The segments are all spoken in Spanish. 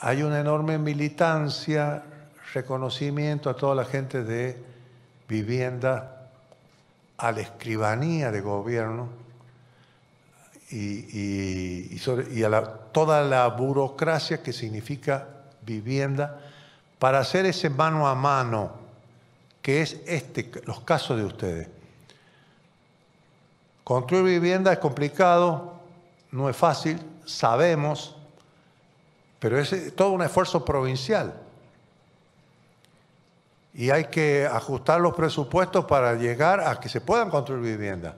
hay una enorme militancia, reconocimiento a toda la gente de vivienda, a la escribanía de gobierno y, a toda la burocracia que significa vivienda para hacer ese mano a mano que es este, los casos de ustedes. Construir vivienda es complicado, no es fácil, sabemos, pero es eh, todo un esfuerzo provincial. Y hay que ajustar los presupuestos para llegar a que se puedan construir viviendas.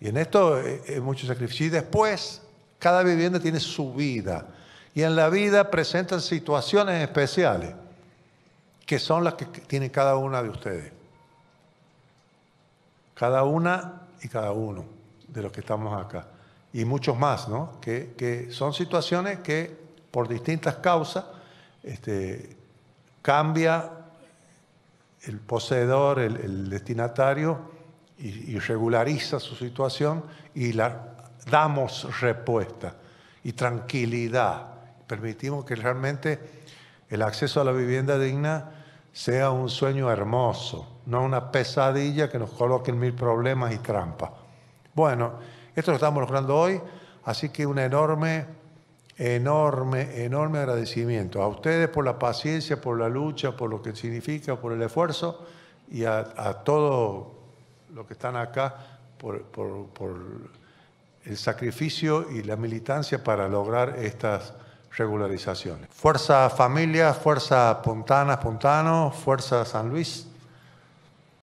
Y en esto hay eh, mucho sacrificio. Y después, cada vivienda tiene su vida. Y en la vida presentan situaciones especiales, que son las que tiene cada una de ustedes. Cada una y cada uno de los que estamos acá. Y muchos más, ¿no? Que, que son situaciones que por distintas causas, este, cambia el poseedor, el, destinatario, y, regulariza su situación y la, damos respuesta y tranquilidad. Permitimos que realmente el acceso a la vivienda digna sea un sueño hermoso, no una pesadilla que nos coloque en mil problemas y trampas. Bueno, esto lo estamos logrando hoy, así que una enorme enorme, enorme agradecimiento a ustedes por la paciencia, por la lucha, por lo que significa, por el esfuerzo y a, todo todos los que están acá por, por, el sacrificio y la militancia para lograr estas regularizaciones. Fuerza Familia, Fuerza Puntanas, Puntanos, Fuerza San Luis.